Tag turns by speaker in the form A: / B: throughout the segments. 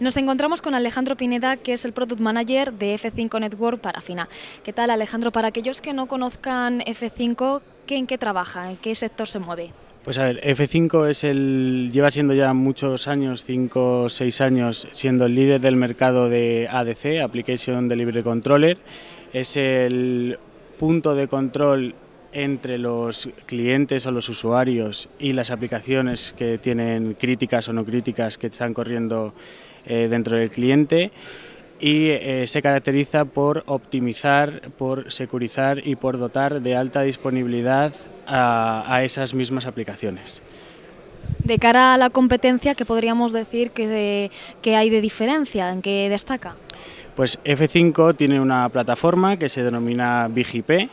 A: Nos encontramos con Alejandro Pineda, que es el Product Manager de F5 Network para FINA. ¿Qué tal, Alejandro? Para aquellos que no conozcan F5, ¿en qué trabaja? ¿En qué sector se mueve?
B: Pues a ver, F5 es el, lleva siendo ya muchos años, 5 o 6 años, siendo el líder del mercado de ADC, Application Delivery Controller. Es el punto de control entre los clientes o los usuarios y las aplicaciones que tienen críticas o no críticas que están corriendo eh, dentro del cliente y eh, se caracteriza por optimizar, por securizar y por dotar de alta disponibilidad a, esas mismas aplicaciones.
A: De cara a la competencia, ¿qué podríamos decir que, que hay de diferencia, en qué destaca?
B: Pues F5 tiene una plataforma que se denomina BGP,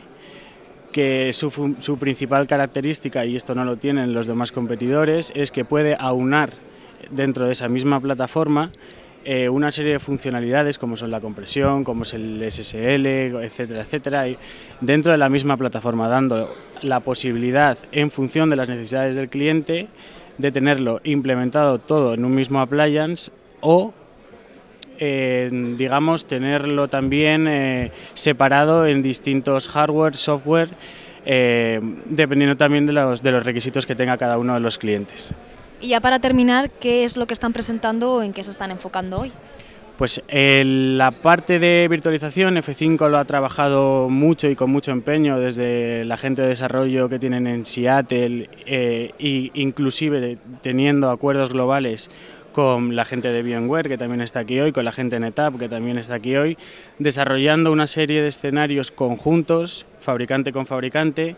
B: que su, principal característica, y esto no lo tienen los demás competidores, es que puede aunar dentro de esa misma plataforma eh, una serie de funcionalidades como son la compresión, como es el SSL, etcétera, etcétera, y dentro de la misma plataforma, dando la posibilidad, en función de las necesidades del cliente, de tenerlo implementado todo en un mismo appliance o eh, digamos, tenerlo también eh, separado en distintos hardware, software, eh, dependiendo también de los, de los requisitos que tenga cada uno de los clientes.
A: Y ya para terminar, ¿qué es lo que están presentando o en qué se están enfocando hoy?
B: Pues la parte de virtualización, F5 lo ha trabajado mucho y con mucho empeño desde la gente de desarrollo que tienen en Seattle e inclusive teniendo acuerdos globales con la gente de VMware, que también está aquí hoy, con la gente de NetApp, que también está aquí hoy, desarrollando una serie de escenarios conjuntos, fabricante con fabricante,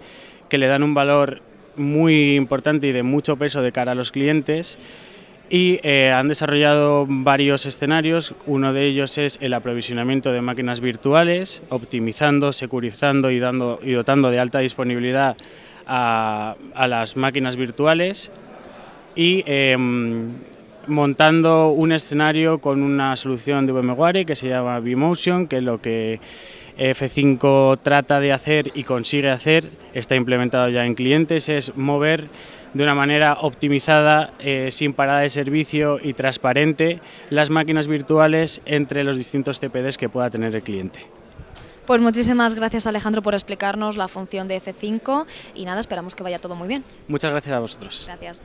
B: que le dan un valor muy importante y de mucho peso de cara a los clientes. Y eh, han desarrollado varios escenarios, uno de ellos es el aprovisionamiento de máquinas virtuales, optimizando, securizando y, dando, y dotando de alta disponibilidad a, las máquinas virtuales y em, montando un escenario con una solución de VMware que se llama vMotion, que es lo que F5 trata de hacer y consigue hacer, está implementado ya en clientes, es mover de una manera optimizada, eh, sin parada de servicio y transparente las máquinas virtuales entre los distintos TPDs que pueda tener el cliente.
A: Pues muchísimas gracias Alejandro por explicarnos la función de F5 y nada, esperamos que vaya todo muy bien.
B: Muchas gracias a vosotros.
A: Gracias.